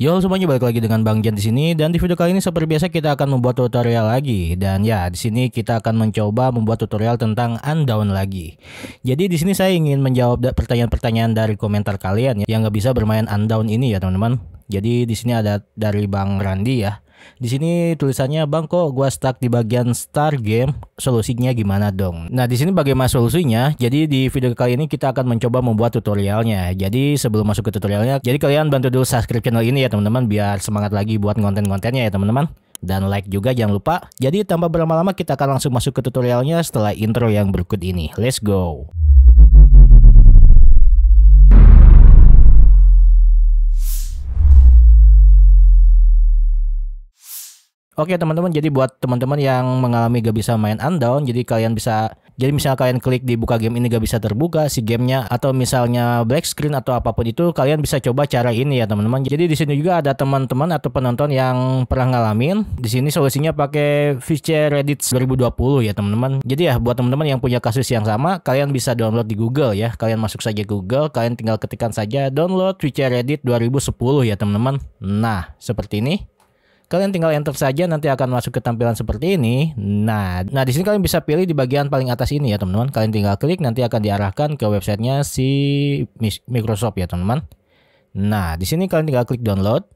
Yo semuanya balik lagi dengan Bang Jan di sini dan di video kali ini seperti biasa kita akan membuat tutorial lagi dan ya di sini kita akan mencoba membuat tutorial tentang undown lagi. Jadi di sini saya ingin menjawab pertanyaan-pertanyaan dari komentar kalian ya yang nggak bisa bermain undown ini ya teman-teman. Jadi di sini ada dari Bang Randi ya. Di sini tulisannya bang kok gua stuck di bagian star game, solusinya gimana dong? Nah di sini bagaimana solusinya? Jadi di video kali ini kita akan mencoba membuat tutorialnya. Jadi sebelum masuk ke tutorialnya, jadi kalian bantu dulu subscribe channel ini ya teman-teman biar semangat lagi buat konten-kontennya ya teman-teman dan like juga jangan lupa. Jadi tanpa berlama-lama kita akan langsung masuk ke tutorialnya setelah intro yang berikut ini. Let's go. Oke teman-teman, jadi buat teman-teman yang mengalami gak bisa main Undown, jadi kalian bisa jadi misalnya kalian klik di buka game ini gak bisa terbuka si gamenya atau misalnya black screen atau apapun itu kalian bisa coba cara ini ya teman-teman. Jadi di sini juga ada teman-teman atau penonton yang pernah ngalamin. Di sini solusinya pakai feature Reddit 2020 ya teman-teman. Jadi ya buat teman-teman yang punya kasus yang sama kalian bisa download di Google ya. Kalian masuk saja Google, kalian tinggal ketikkan saja download feature Reddit 2010 ya teman-teman. Nah, seperti ini. Kalian tinggal enter saja nanti akan masuk ke tampilan seperti ini. Nah, nah di sini kalian bisa pilih di bagian paling atas ini ya teman-teman. Kalian tinggal klik nanti akan diarahkan ke websitenya si Microsoft ya teman-teman. Nah, di sini kalian tinggal klik download.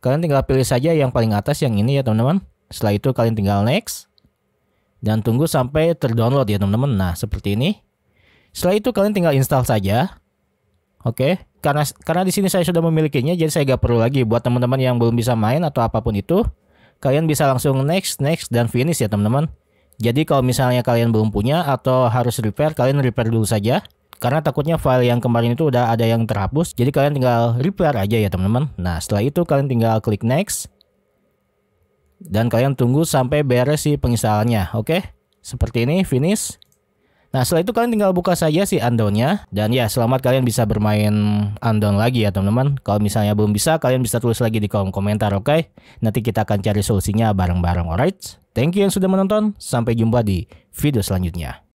Kalian tinggal pilih saja yang paling atas yang ini ya teman-teman. Setelah itu kalian tinggal next dan tunggu sampai terdownload ya teman-teman. Nah, seperti ini. Setelah itu kalian tinggal install saja. Oke, okay? karena karena di sini saya sudah memilikinya, jadi saya gak perlu lagi buat teman-teman yang belum bisa main atau apapun itu, kalian bisa langsung next, next dan finish ya teman-teman. Jadi kalau misalnya kalian belum punya atau harus repair, kalian repair dulu saja. Karena takutnya file yang kemarin itu udah ada yang terhapus, jadi kalian tinggal repair aja ya teman-teman. Nah setelah itu kalian tinggal klik next dan kalian tunggu sampai beres si penginstalannya, oke? Okay? Seperti ini finish. Nah setelah itu kalian tinggal buka saja si undownnya dan ya selamat kalian bisa bermain undown lagi ya teman-teman. Kalau misalnya belum bisa kalian bisa tulis lagi di kolom komentar oke. Okay? Nanti kita akan cari solusinya bareng-bareng alright. Thank you yang sudah menonton. Sampai jumpa di video selanjutnya.